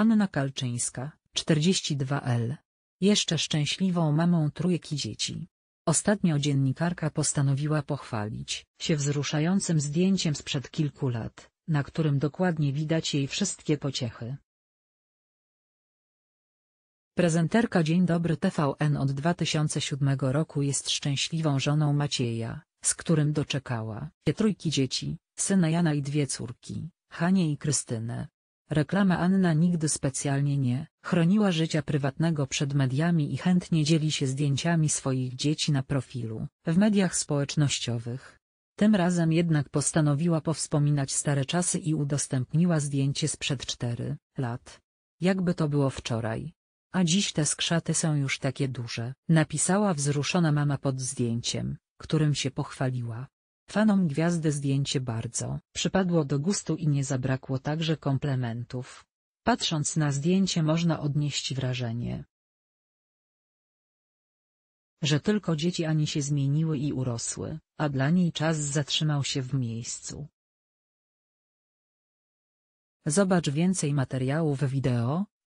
Anna Kalczyńska, 42L. Jeszcze szczęśliwą mamą trójki dzieci. Ostatnio dziennikarka postanowiła pochwalić się wzruszającym zdjęciem sprzed kilku lat, na którym dokładnie widać jej wszystkie pociechy. Prezenterka Dzień Dobry TVN od 2007 roku jest szczęśliwą żoną Macieja, z którym doczekała trójki dzieci, syna Jana i dwie córki, Hanie i Krystynę. Reklama Anna nigdy specjalnie nie chroniła życia prywatnego przed mediami i chętnie dzieli się zdjęciami swoich dzieci na profilu w mediach społecznościowych. Tym razem jednak postanowiła powspominać stare czasy i udostępniła zdjęcie sprzed 4 lat. Jakby to było wczoraj. A dziś te skrzaty są już takie duże, napisała wzruszona mama pod zdjęciem, którym się pochwaliła. Fanom gwiazdy zdjęcie bardzo przypadło do gustu i nie zabrakło także komplementów. Patrząc na zdjęcie można odnieść wrażenie, że tylko dzieci ani się zmieniły i urosły, a dla niej czas zatrzymał się w miejscu. Zobacz więcej materiałów wideo,